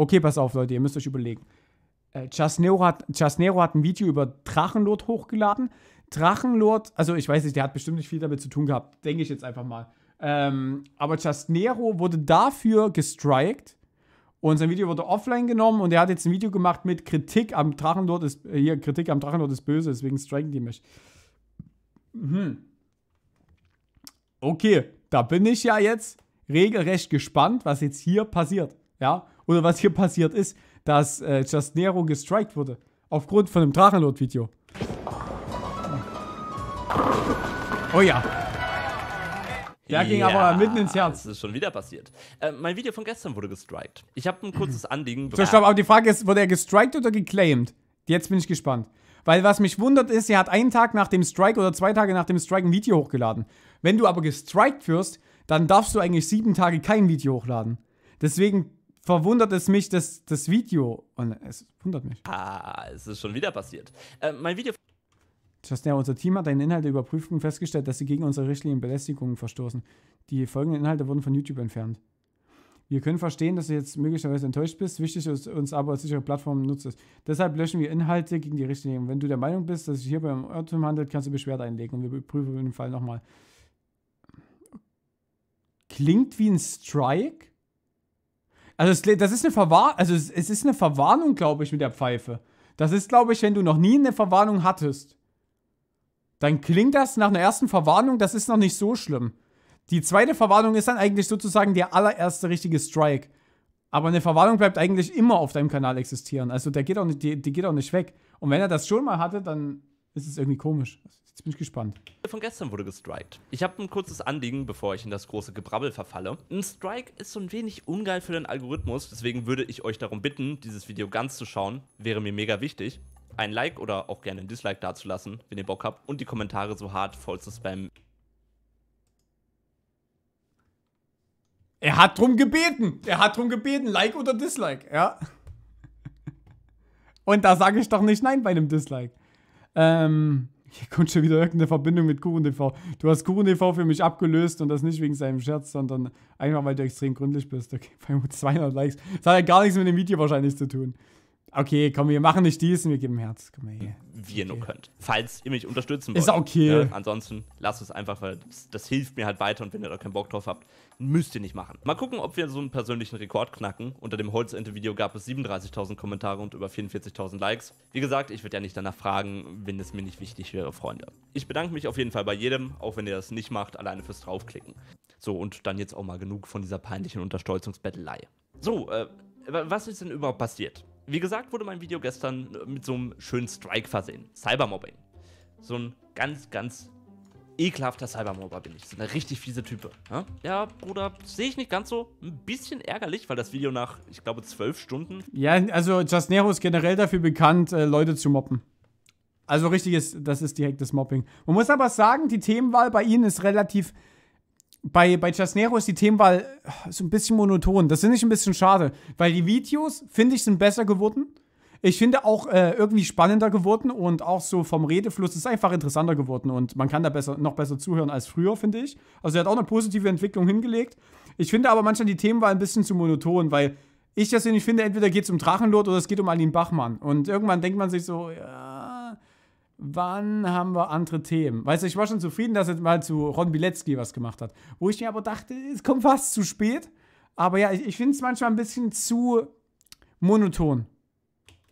Okay, pass auf, Leute, ihr müsst euch überlegen. Äh, Chasnero, hat, hat ein Video über Drachenlord hochgeladen. Drachenlord, also ich weiß nicht, der hat bestimmt nicht viel damit zu tun gehabt, denke ich jetzt einfach mal. Ähm, aber Chasnero wurde dafür gestrikt und sein Video wurde offline genommen und er hat jetzt ein Video gemacht mit Kritik am Drachenlord ist, äh, hier, Kritik am Drachenlord ist böse, deswegen striken die mich. Hm. Okay, da bin ich ja jetzt regelrecht gespannt, was jetzt hier passiert. Ja, oder was hier passiert ist, dass äh, Just Nero gestrikt wurde. Aufgrund von dem Drachenlord-Video. Oh ja. Der ging aber mitten ins Herz. Das ist schon wieder passiert. Äh, mein Video von gestern wurde gestrikt. Ich habe ein kurzes mhm. Anliegen. So, stopp, aber die Frage ist, wurde er gestrikt oder geclaimed? Jetzt bin ich gespannt. Weil was mich wundert ist, er hat einen Tag nach dem Strike oder zwei Tage nach dem Strike ein Video hochgeladen. Wenn du aber gestrikt wirst, dann darfst du eigentlich sieben Tage kein Video hochladen. Deswegen verwundert es mich, dass das Video. Und oh ne, es wundert mich. Ah, es ist schon wieder passiert. Äh, mein Video. Justin, unser Team hat deine Inhalte überprüft und festgestellt, dass sie gegen unsere richtigen Belästigungen verstoßen. Die folgenden Inhalte wurden von YouTube entfernt. Wir können verstehen, dass du jetzt möglicherweise enttäuscht bist. Wichtig ist uns aber, als sichere Plattform nutzt es. Deshalb löschen wir Inhalte gegen die Richtlinien. Wenn du der Meinung bist, dass es sich hierbei um Irrtum handelt, kannst du Beschwerde einlegen und wir überprüfen den Fall nochmal. Klingt wie ein Strike? Also es, das ist eine Verwarnung, also es, es ist eine Verwarnung, glaube ich, mit der Pfeife. Das ist, glaube ich, wenn du noch nie eine Verwarnung hattest, dann klingt das nach einer ersten Verwarnung, das ist noch nicht so schlimm. Die zweite Verwarnung ist dann eigentlich sozusagen der allererste richtige Strike. Aber eine Verwarnung bleibt eigentlich immer auf deinem Kanal existieren. Also der geht auch nicht, die, die geht auch nicht weg. Und wenn er das schon mal hatte, dann es ist irgendwie komisch. Jetzt bin ich gespannt. Von gestern wurde gestrikt. Ich habe ein kurzes Anliegen, bevor ich in das große Gebrabbel verfalle. Ein Strike ist so ein wenig ungeil für den Algorithmus, deswegen würde ich euch darum bitten, dieses Video ganz zu schauen. Wäre mir mega wichtig. Ein Like oder auch gerne ein Dislike dazulassen, wenn ihr Bock habt. Und die Kommentare so hart voll zu spammen. Er hat drum gebeten. Er hat drum gebeten. Like oder Dislike, ja. Und da sage ich doch nicht nein bei einem Dislike. Ähm, hier kommt schon wieder irgendeine Verbindung mit KuchenTV. Du hast KuchenTV für mich abgelöst und das nicht wegen seinem Scherz, sondern einfach, weil du extrem gründlich bist. Okay, bei 200 Likes. Das hat ja gar nichts mit dem Video wahrscheinlich zu tun. Okay, komm, wir machen nicht dies und wir geben Herz. Komm her. Wie ihr okay. nur könnt. Falls ihr mich unterstützen wollt. Ist okay. Ja, ne? ansonsten lasst es einfach, weil das, das, hilft mir halt weiter und wenn ihr da keinen Bock drauf habt, müsst ihr nicht machen. Mal gucken, ob wir so einen persönlichen Rekord knacken. Unter dem Holzente-Video gab es 37.000 Kommentare und über 44.000 Likes. Wie gesagt, ich würde ja nicht danach fragen, wenn es mir nicht wichtig wäre, Freunde. Ich bedanke mich auf jeden Fall bei jedem, auch wenn ihr das nicht macht, alleine fürs Draufklicken. So, und dann jetzt auch mal genug von dieser peinlichen Unterstolzungsbettelei. So, äh, was ist denn überhaupt passiert? Wie gesagt, wurde mein Video gestern äh, mit so einem schönen Strike versehen. Cybermobbing. So ein ganz, ganz ekelhafter Cybermobber bin ich. So eine richtig fiese Type. Ne? Ja, Bruder, sehe ich nicht ganz so. Ein bisschen ärgerlich, weil das Video nach, ich glaube, zwölf Stunden. Ja, also Just Nero ist generell dafür bekannt, äh, Leute zu mobben. Also richtiges, das ist direktes Mobbing. Man muss aber sagen, die Themenwahl bei ihnen ist relativ bei, bei Chasnero ist die Themenwahl so ein bisschen monoton. Das finde ich ein bisschen schade, weil die Videos, finde ich, sind besser geworden. Ich finde auch äh, irgendwie spannender geworden und auch so vom Redefluss ist einfach interessanter geworden und man kann da besser, noch besser zuhören als früher, finde ich. Also er hat auch eine positive Entwicklung hingelegt. Ich finde aber manchmal die Themenwahl ein bisschen zu monoton, weil ich das nicht finde, entweder geht es um Drachenlord oder es geht um Aline Bachmann. Und irgendwann denkt man sich so, ja, wann haben wir andere Themen? Weißt du, ich war schon zufrieden, dass er mal zu Ron Bilecki was gemacht hat. Wo ich mir aber dachte, es kommt fast zu spät. Aber ja, ich, ich finde es manchmal ein bisschen zu monoton.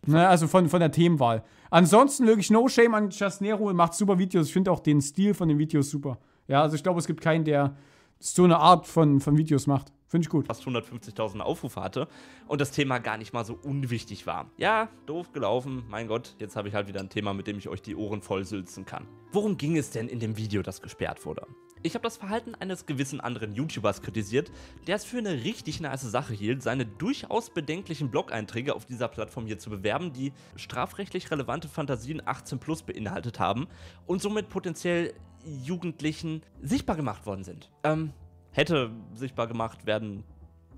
Ne, also von, von der Themenwahl. Ansonsten wirklich no shame an Chasnero, macht super Videos. Ich finde auch den Stil von den Videos super. Ja, also ich glaube, es gibt keinen, der so eine Art von, von Videos macht. Finde ich gut. Fast 150.000 Aufrufe hatte und das Thema gar nicht mal so unwichtig war. Ja, doof gelaufen, mein Gott, jetzt habe ich halt wieder ein Thema, mit dem ich euch die Ohren vollsülzen kann. Worum ging es denn in dem Video, das gesperrt wurde? Ich habe das Verhalten eines gewissen anderen YouTubers kritisiert, der es für eine richtig nice Sache hielt, seine durchaus bedenklichen Blog-Einträge auf dieser Plattform hier zu bewerben, die strafrechtlich relevante Fantasien 18 plus beinhaltet haben und somit potenziell Jugendlichen sichtbar gemacht worden sind. Ähm, hätte sichtbar gemacht werden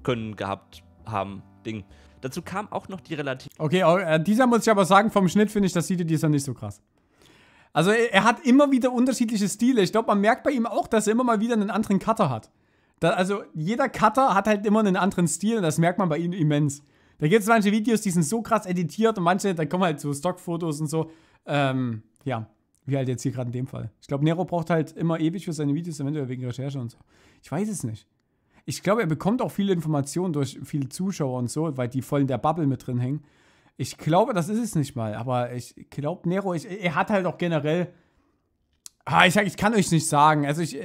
können, gehabt haben. Ding. Dazu kam auch noch die relativ. Okay, oh, äh, dieser muss ich aber sagen, vom Schnitt finde ich das Sieht, die nicht so krass. Also er hat immer wieder unterschiedliche Stile. Ich glaube, man merkt bei ihm auch, dass er immer mal wieder einen anderen Cutter hat. Da, also jeder Cutter hat halt immer einen anderen Stil und das merkt man bei ihm immens. Da gibt es manche Videos, die sind so krass editiert und manche, da kommen halt so Stockfotos und so. Ähm, ja. Wie halt jetzt hier gerade in dem Fall. Ich glaube, Nero braucht halt immer ewig für seine Videos, eventuell wegen Recherche und so. Ich weiß es nicht. Ich glaube, er bekommt auch viele Informationen durch viele Zuschauer und so, weil die voll in der Bubble mit drin hängen. Ich glaube, das ist es nicht mal. Aber ich glaube, Nero, ich, er hat halt auch generell. Ah, ich ich kann euch nicht sagen. Also ich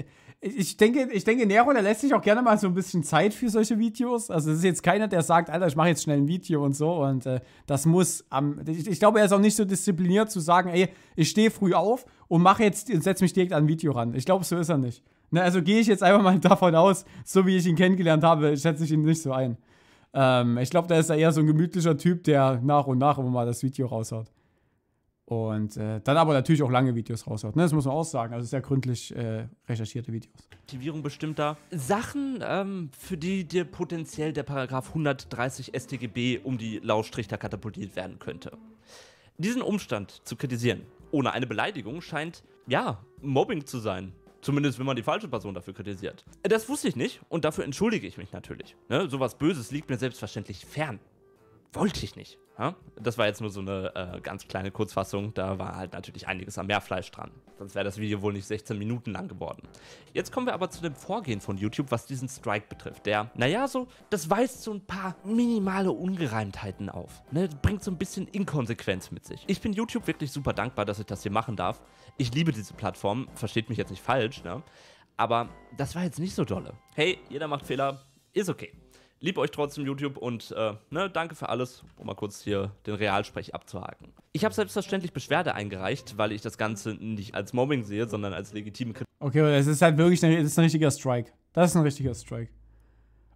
ich denke, ich denke, Nero, der lässt sich auch gerne mal so ein bisschen Zeit für solche Videos. Also es ist jetzt keiner, der sagt, Alter, ich mache jetzt schnell ein Video und so. Und äh, das muss am. Ich, ich, glaube, er ist auch nicht so diszipliniert zu sagen, ey, ich stehe früh auf und mache jetzt und setze mich direkt an ein Video ran. Ich glaube, so ist er nicht. Ne, also gehe ich jetzt einfach mal davon aus, so wie ich ihn kennengelernt habe, schätze ich ihn nicht so ein. Ähm, ich glaube, da ist er eher so ein gemütlicher Typ, der nach und nach immer mal das Video raushaut. Und äh, dann aber natürlich auch lange Videos raushaut. Ne? Das muss man auch sagen. Also sehr gründlich äh, recherchierte Videos. Aktivierung bestimmter Sachen, ähm, für die dir potenziell der Paragraph 130 StGB um die Lausstrichter katapultiert werden könnte. Diesen Umstand zu kritisieren, ohne eine Beleidigung, scheint, ja, Mobbing zu sein. Zumindest, wenn man die falsche Person dafür kritisiert. Das wusste ich nicht und dafür entschuldige ich mich natürlich. Ne? Sowas Böses liegt mir selbstverständlich fern wollte ich nicht. Ja? Das war jetzt nur so eine äh, ganz kleine Kurzfassung. Da war halt natürlich einiges am Meerfleisch dran. Sonst wäre das Video wohl nicht 16 Minuten lang geworden. Jetzt kommen wir aber zu dem Vorgehen von YouTube, was diesen Strike betrifft. Der, naja, so, das weist so ein paar minimale Ungereimtheiten auf. Ne? Das bringt so ein bisschen Inkonsequenz mit sich. Ich bin YouTube wirklich super dankbar, dass ich das hier machen darf. Ich liebe diese Plattform, versteht mich jetzt nicht falsch, ne? Aber das war jetzt nicht so dolle. Hey, jeder macht Fehler, ist okay. Lieb euch trotzdem YouTube und äh, ne, danke für alles, um mal kurz hier den Realsprech abzuhaken. Ich habe selbstverständlich Beschwerde eingereicht, weil ich das Ganze nicht als Mobbing sehe, sondern als legitime Kritik. Okay, es ist halt wirklich ein, ist ein richtiger Strike. Das ist ein richtiger Strike.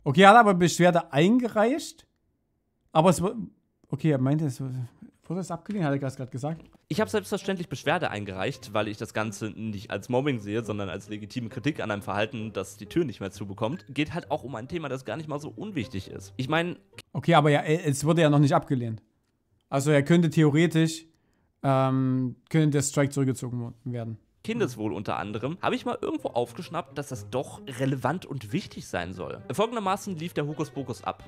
Okay, er hat aber Beschwerde eingereicht, aber es Okay, er meinte, es Prozess abgelehnt, hat er gerade gesagt. Ich habe selbstverständlich Beschwerde eingereicht, weil ich das Ganze nicht als Mobbing sehe, sondern als legitime Kritik an einem Verhalten, das die Tür nicht mehr zubekommt. Geht halt auch um ein Thema, das gar nicht mal so unwichtig ist. Ich meine. Okay, aber ja, äh, es wurde ja noch nicht abgelehnt. Also er könnte theoretisch, ähm, könnte der Strike zurückgezogen werden. Kindeswohl unter anderem, habe ich mal irgendwo aufgeschnappt, dass das doch relevant und wichtig sein soll. Folgendermaßen lief der Hokuspokus ab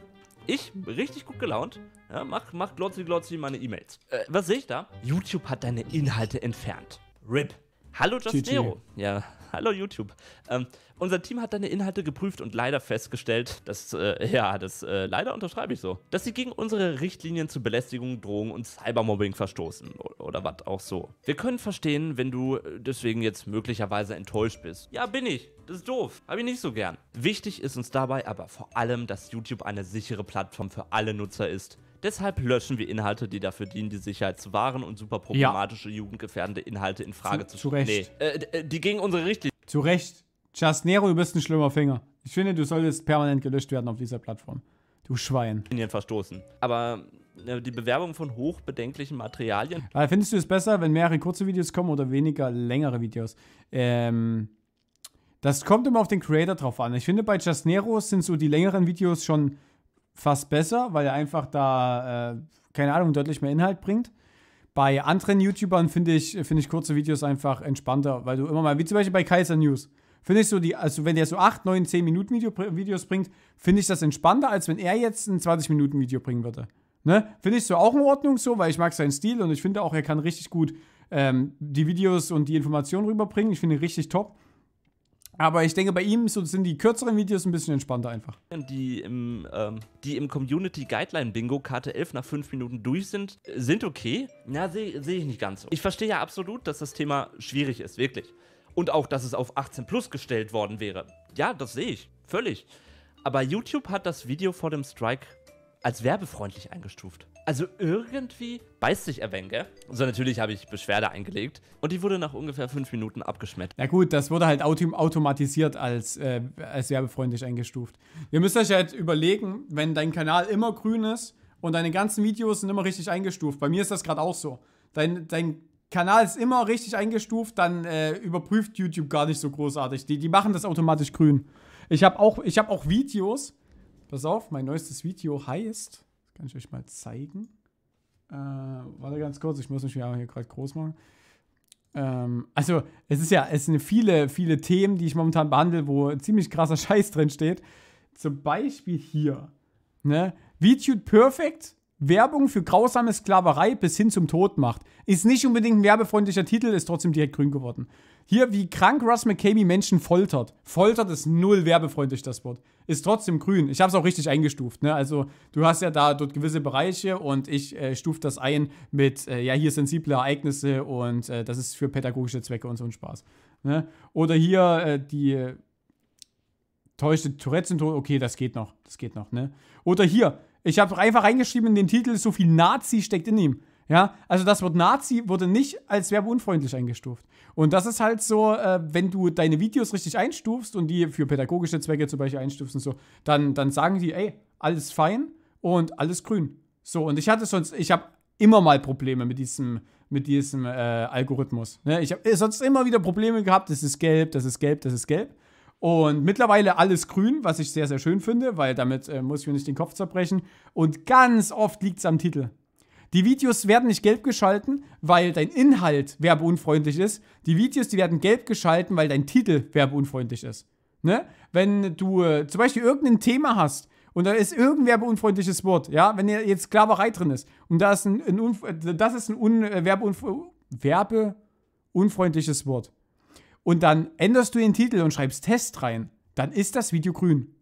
ich richtig gut gelaunt, ja, mach, mach glotzi glotzi meine E-Mails. Äh, was sehe ich da? YouTube hat deine Inhalte entfernt. RIP. Hallo Justero. Ja, Hallo YouTube. Ähm, unser Team hat deine Inhalte geprüft und leider festgestellt, dass, äh, ja, das äh, leider unterschreibe ich so, dass sie gegen unsere Richtlinien zu Belästigung, Drohung und Cybermobbing verstoßen oder, oder was auch so. Wir können verstehen, wenn du äh, deswegen jetzt möglicherweise enttäuscht bist. Ja, bin ich. Das ist doof. Habe ich nicht so gern. Wichtig ist uns dabei aber vor allem, dass YouTube eine sichere Plattform für alle Nutzer ist Deshalb löschen wir Inhalte, die dafür dienen, die Sicherheit zu wahren und super problematische, ja. jugendgefährdende Inhalte in Frage zu, stellen. Zu Recht. Nee, äh, äh die gegen unsere Richtlinie. Zu Recht. Just Nero, du bist ein schlimmer Finger. Ich finde, du solltest permanent gelöscht werden auf dieser Plattform. Du Schwein. Verstoßen. Aber äh, die Bewerbung von hochbedenklichen Materialien. Findest du es besser, wenn mehrere kurze Videos kommen oder weniger längere Videos? Ähm, das kommt immer auf den Creator drauf an. Ich finde, bei Just Nero sind so die längeren Videos schon fast besser, weil er einfach da, äh, keine Ahnung, deutlich mehr Inhalt bringt. Bei anderen YouTubern finde ich, find ich kurze Videos einfach entspannter, weil du immer mal, wie zum Beispiel bei Kaiser News, finde ich so die, also wenn der so 8, 9, 10 Minuten Video, Videos bringt, finde ich das entspannter, als wenn er jetzt ein 20 Minuten Video bringen würde. Ne? Finde ich so auch in Ordnung so, weil ich mag seinen Stil und ich finde auch, er kann richtig gut ähm, die Videos und die Informationen rüberbringen. Ich finde ihn richtig top. Aber ich denke, bei ihm sind die kürzeren Videos ein bisschen entspannter einfach. Die im, ähm, die im Community Guideline Bingo Karte 11 nach 5 Minuten durch sind, sind okay. Na, sehe seh ich nicht ganz so. Ich verstehe ja absolut, dass das Thema schwierig ist, wirklich. Und auch, dass es auf 18 plus gestellt worden wäre. Ja, das sehe ich. Völlig. Aber YouTube hat das Video vor dem Strike als werbefreundlich eingestuft. Also irgendwie beißt sich Avenger. So also natürlich habe ich Beschwerde eingelegt und die wurde nach ungefähr fünf Minuten abgeschmettert. Na gut, das wurde halt autom automatisiert als, äh, als werbefreundlich eingestuft. Ihr müsst euch halt überlegen, wenn dein Kanal immer grün ist und deine ganzen Videos sind immer richtig eingestuft. Bei mir ist das gerade auch so. Dein, dein Kanal ist immer richtig eingestuft, dann äh, überprüft YouTube gar nicht so großartig. Die, die machen das automatisch grün. Ich habe auch, hab auch Videos. Pass auf, mein neuestes Video heißt kann ich euch mal zeigen. Äh, warte ganz kurz, ich muss mich ja auch hier gerade groß machen. Ähm, also, es ist ja, es sind viele, viele Themen, die ich momentan behandle, wo ziemlich krasser Scheiß drin steht. Zum Beispiel hier. Ne? VTube Perfect Werbung für grausame Sklaverei bis hin zum Tod macht. Ist nicht unbedingt ein werbefreundlicher Titel, ist trotzdem direkt grün geworden. Hier, wie krank Russ McCamey Menschen foltert. Foltert ist null werbefreundlich, das Wort. Ist trotzdem grün. Ich habe es auch richtig eingestuft. Ne? Also, du hast ja da dort gewisse Bereiche und ich äh, stufe das ein mit, äh, ja, hier sensible Ereignisse und äh, das ist für pädagogische Zwecke und so ein Spaß. Ne? Oder hier äh, die äh, täuschte Tourette-Syndrom. Okay, das geht noch. Das geht noch. Ne? Oder hier, ich habe einfach reingeschrieben in den Titel, so viel Nazi steckt in ihm. Ja, also das Wort Nazi wurde nicht als werbeunfreundlich eingestuft. Und das ist halt so, äh, wenn du deine Videos richtig einstufst und die für pädagogische Zwecke zum Beispiel einstufst und so, dann, dann sagen die, ey, alles fein und alles grün. So, und ich hatte sonst, ich habe immer mal Probleme mit diesem, mit diesem äh, Algorithmus. Ne? Ich habe äh, sonst immer wieder Probleme gehabt, das ist gelb, das ist gelb, das ist gelb. Und mittlerweile alles grün, was ich sehr, sehr schön finde, weil damit äh, muss ich mir nicht den Kopf zerbrechen. Und ganz oft liegt es am Titel. Die Videos werden nicht gelb geschalten, weil dein Inhalt werbeunfreundlich ist. Die Videos, die werden gelb geschalten, weil dein Titel werbeunfreundlich ist. Ne? Wenn du äh, zum Beispiel irgendein Thema hast und da ist irgendein werbeunfreundliches Wort, ja, wenn jetzt Sklaverei drin ist und da ist ein, ein äh, das ist ein un, äh, werbeunf werbeunfreundliches Wort und dann änderst du den Titel und schreibst Test rein, dann ist das Video grün.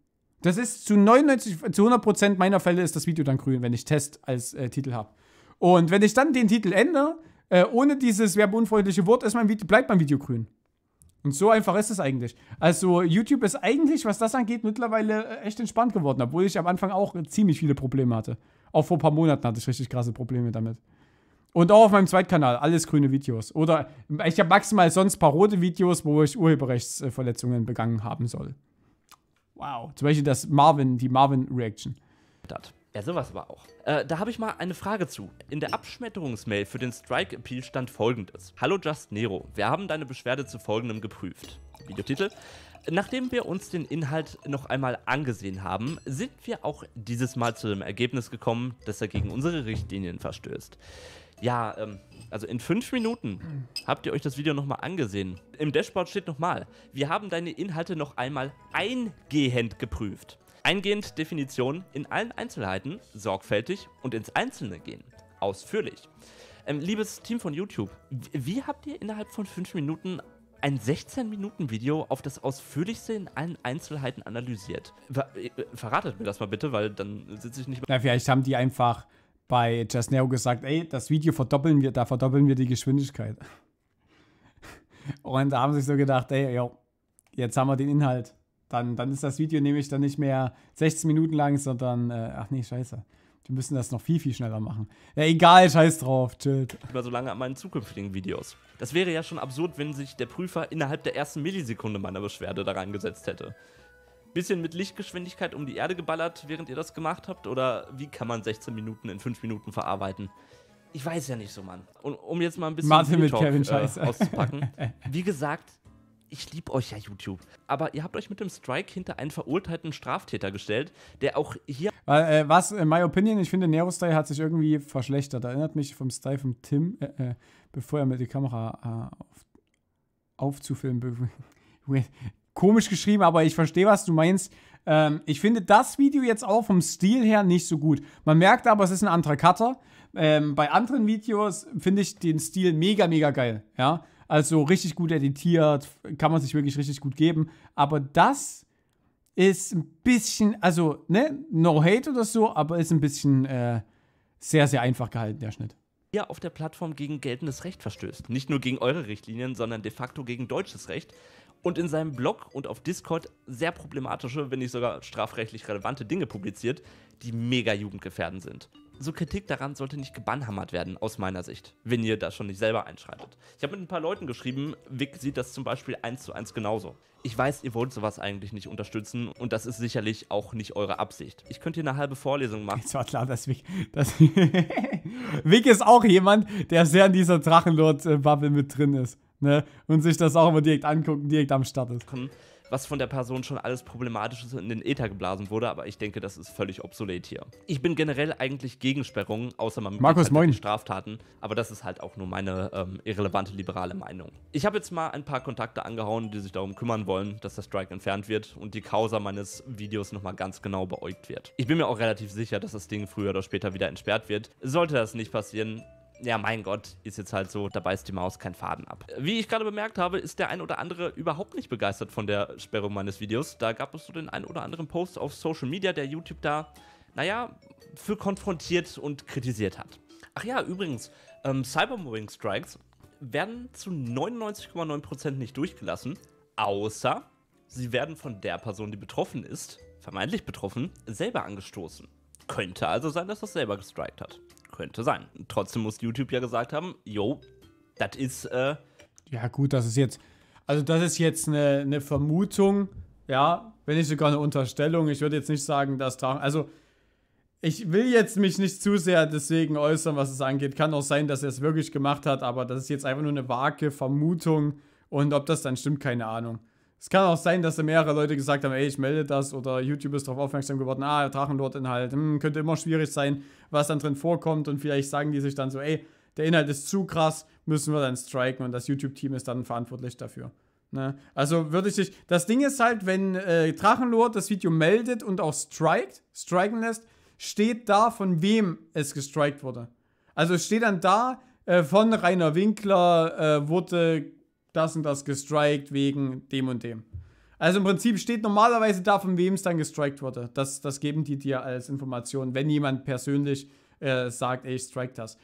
Das ist zu 99, zu 100 meiner Fälle ist das Video dann grün, wenn ich Test als äh, Titel habe. Und wenn ich dann den Titel ändere, äh, ohne dieses werbeunfreundliche Wort, ist mein Video, bleibt mein Video grün. Und so einfach ist es eigentlich. Also YouTube ist eigentlich, was das angeht, mittlerweile äh, echt entspannt geworden, obwohl ich am Anfang auch ziemlich viele Probleme hatte. Auch vor ein paar Monaten hatte ich richtig krasse Probleme damit. Und auch auf meinem Zweitkanal, alles grüne Videos. Oder ich habe maximal sonst paar rote Videos, wo ich Urheberrechtsverletzungen begangen haben soll. Wow. Zum Beispiel das Marvin, die Marvin-Reaction. Hat. Ja, sowas aber auch. Äh, da habe ich mal eine Frage zu. In der Abschmetterungsmail für den Strike Appeal stand folgendes. Hallo Just Nero, wir haben deine Beschwerde zu folgendem geprüft. Videotitel. Nachdem wir uns den Inhalt noch einmal angesehen haben, sind wir auch dieses Mal zu dem Ergebnis gekommen, dass er gegen unsere Richtlinien verstößt. Ja, ähm, also in fünf Minuten habt ihr euch das Video nochmal angesehen. Im Dashboard steht nochmal, wir haben deine Inhalte noch einmal eingehend geprüft eingehend Definitionen in allen Einzelheiten sorgfältig und ins Einzelne gehen. Ausführlich. Ähm, liebes Team von YouTube, wie habt ihr innerhalb von 5 Minuten ein 16-Minuten-Video auf das ausführlichste in allen Einzelheiten analysiert? Ver äh, verratet mir das mal bitte, weil dann sitze ich nicht mehr. Na, vielleicht haben die einfach bei JustNeo gesagt, ey, das Video verdoppeln wir, da verdoppeln wir die Geschwindigkeit. Und da haben sie sich so gedacht, ey, yo, jetzt haben wir den Inhalt. Dann, dann ist das Video nämlich dann nicht mehr 16 Minuten lang, sondern, äh, ach nee, scheiße. Wir müssen das noch viel, viel schneller machen. Ja, egal, scheiß drauf, chillt. Über so lange an meinen zukünftigen Videos. Das wäre ja schon absurd, wenn sich der Prüfer innerhalb der ersten Millisekunde meiner Beschwerde daran gesetzt hätte. Bisschen mit Lichtgeschwindigkeit um die Erde geballert, während ihr das gemacht habt? Oder wie kann man 16 Minuten in 5 Minuten verarbeiten? Ich weiß ja nicht so, Mann. Und um jetzt mal ein bisschen Martin mit Kevin äh, auszupacken. Wie gesagt, ich liebe euch ja, YouTube. Aber ihr habt euch mit dem Strike hinter einen verurteilten Straftäter gestellt, der auch hier. Äh, was, in my opinion, ich finde, Nero Style hat sich irgendwie verschlechtert. Erinnert mich vom Style von Tim, äh, äh bevor er mit die Kamera äh, auf, aufzufilmen. Komisch geschrieben, aber ich verstehe, was du meinst. Ähm, ich finde das Video jetzt auch vom Stil her nicht so gut. Man merkt aber, es ist ein anderer Cutter. Ähm, bei anderen Videos finde ich den Stil mega, mega geil. Ja also richtig gut editiert, kann man sich wirklich richtig gut geben. Aber das ist ein bisschen, also, ne, no hate oder so, aber ist ein bisschen äh, sehr, sehr einfach gehalten, der Schnitt. Ihr auf der Plattform gegen geltendes Recht verstößt. Nicht nur gegen eure Richtlinien, sondern de facto gegen deutsches Recht. Und in seinem Blog und auf Discord sehr problematische, wenn nicht sogar strafrechtlich relevante Dinge publiziert, die mega jugendgefährdend sind so Kritik daran sollte nicht gebannhammert werden, aus meiner Sicht, wenn ihr da schon nicht selber einschreitet. Ich habe mit ein paar Leuten geschrieben, Vic sieht das zum Beispiel eins zu eins genauso. Ich weiß, ihr wollt sowas eigentlich nicht unterstützen und das ist sicherlich auch nicht eure Absicht. Ich könnte hier eine halbe Vorlesung machen. Es war klar, dass Vic. Dass Vic ist auch jemand, der sehr in dieser Drachenlord-Bubble mit drin ist. Ne? Und sich das auch immer direkt angucken, direkt am Start ist. Komm was von der Person schon alles Problematisches in den Äther geblasen wurde, aber ich denke, das ist völlig obsolet hier. Ich bin generell eigentlich gegen Sperrungen, außer man Markus, halt Straftaten, aber das ist halt auch nur meine ähm, irrelevante liberale Meinung. Ich habe jetzt mal ein paar Kontakte angehauen, die sich darum kümmern wollen, dass der Strike entfernt wird und die Causa meines Videos nochmal ganz genau beäugt wird. Ich bin mir auch relativ sicher, dass das Ding früher oder später wieder entsperrt wird. Sollte das nicht passieren, ja, mein Gott, ist jetzt halt so, da beißt die Maus keinen Faden ab. Wie ich gerade bemerkt habe, ist der ein oder andere überhaupt nicht begeistert von der Sperrung meines Videos. Da gab es so den ein oder anderen Post auf Social Media, der YouTube da, naja, für konfrontiert und kritisiert hat. Ach ja, übrigens, ähm, Cybermobbing Strikes werden zu 99,9% nicht durchgelassen, außer sie werden von der Person, die betroffen ist, vermeintlich betroffen, selber angestoßen. Könnte also sein, dass das selber gestrikt hat. Könnte sein. Trotzdem muss YouTube ja gesagt haben, jo, das ist. Äh ja, gut, das ist jetzt. Also, das ist jetzt eine, eine Vermutung, ja, wenn nicht sogar eine Unterstellung. Ich würde jetzt nicht sagen, dass da. Also, ich will jetzt mich nicht zu sehr deswegen äußern, was es angeht. Kann auch sein, dass er es wirklich gemacht hat, aber das ist jetzt einfach nur eine vage Vermutung. Und ob das dann stimmt, keine Ahnung. Es kann auch sein, dass da mehrere Leute gesagt haben, ey, ich melde das oder YouTube ist darauf aufmerksam geworden, ah, Drachenlord-Inhalt, hm, könnte immer schwierig sein, was dann drin vorkommt und vielleicht sagen die sich dann so, ey, der Inhalt ist zu krass, müssen wir dann striken und das YouTube-Team ist dann verantwortlich dafür. Ne? Also würde ich nicht. Das Ding ist halt, wenn äh, Drachenlord das Video meldet und auch strikt, striken lässt, steht da, von wem es gestrikt wurde. Also steht dann da, äh, von Rainer Winkler äh, wurde das und das gestrikt wegen dem und dem. Also im Prinzip steht normalerweise da, von wem es dann gestrikt wurde. Das, das geben die dir als Information, wenn jemand persönlich äh, sagt, ey, ich strike das.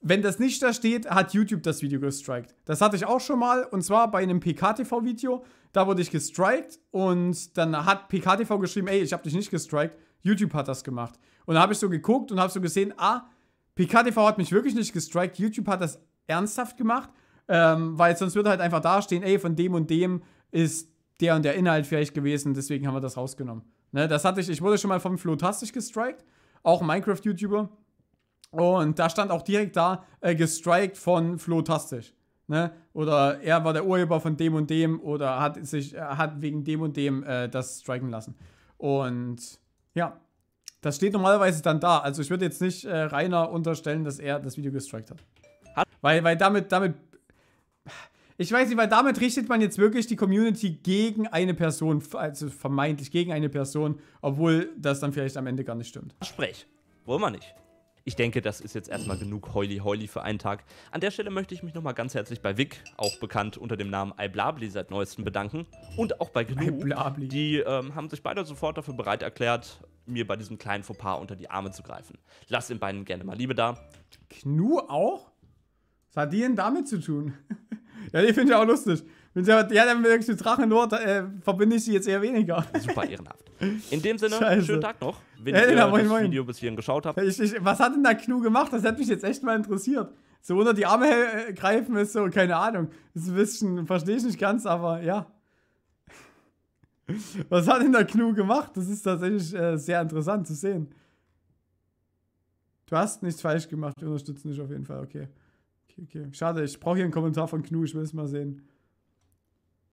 Wenn das nicht da steht, hat YouTube das Video gestrikt. Das hatte ich auch schon mal und zwar bei einem PKTV-Video. Da wurde ich gestrikt und dann hat PKTV geschrieben, ey, ich habe dich nicht gestrikt. YouTube hat das gemacht. Und da habe ich so geguckt und habe so gesehen, ah, PKTV hat mich wirklich nicht gestrikt. YouTube hat das ernsthaft gemacht ähm, weil sonst würde halt einfach dastehen, ey, von dem und dem ist der und der Inhalt vielleicht gewesen, deswegen haben wir das rausgenommen. Ne, das hatte ich, ich wurde schon mal vom Flotastic gestrikt, auch Minecraft-YouTuber. Und da stand auch direkt da, äh, gestrikt von Flotastic. Ne? Oder er war der Urheber von dem und dem oder hat sich äh, hat wegen dem und dem äh, das striken lassen. Und ja, das steht normalerweise dann da. Also ich würde jetzt nicht äh, Rainer unterstellen, dass er das Video gestrikt hat. hat. Weil, weil damit, damit ich weiß nicht, weil damit richtet man jetzt wirklich die Community gegen eine Person, also vermeintlich gegen eine Person, obwohl das dann vielleicht am Ende gar nicht stimmt. Sprech. Wollen wir nicht. Ich denke, das ist jetzt erstmal genug Heuli-Heuli für einen Tag. An der Stelle möchte ich mich nochmal ganz herzlich bei Vic, auch bekannt unter dem Namen iBlabli seit neuestem, bedanken. Und auch bei Gnu. Die ähm, haben sich beide sofort dafür bereit erklärt, mir bei diesem kleinen Fauxpas unter die Arme zu greifen. Lass den beiden gerne mal Liebe da. Gnu auch? Was hat die denn damit zu tun? Ja, die finde ich auch lustig. Wenn sie ja, dann wirklich die Drachenlord äh, verbinde ich sie jetzt eher weniger. Super ehrenhaft. In dem Sinne, Scheiße. schönen Tag noch, wenn ja, ihr ja, genau, moin, das moin. Video bis hierhin geschaut habt. Ich, ich, was hat denn da Knu gemacht? Das hätte mich jetzt echt mal interessiert. So unter die Arme äh, greifen ist so, keine Ahnung. Das ist ein bisschen, verstehe ich nicht ganz, aber ja. Was hat denn der Knu gemacht? Das ist tatsächlich äh, sehr interessant zu sehen. Du hast nichts falsch gemacht, wir unterstützen dich auf jeden Fall, okay okay. Schade, ich brauche hier einen Kommentar von Knu, ich will es mal sehen.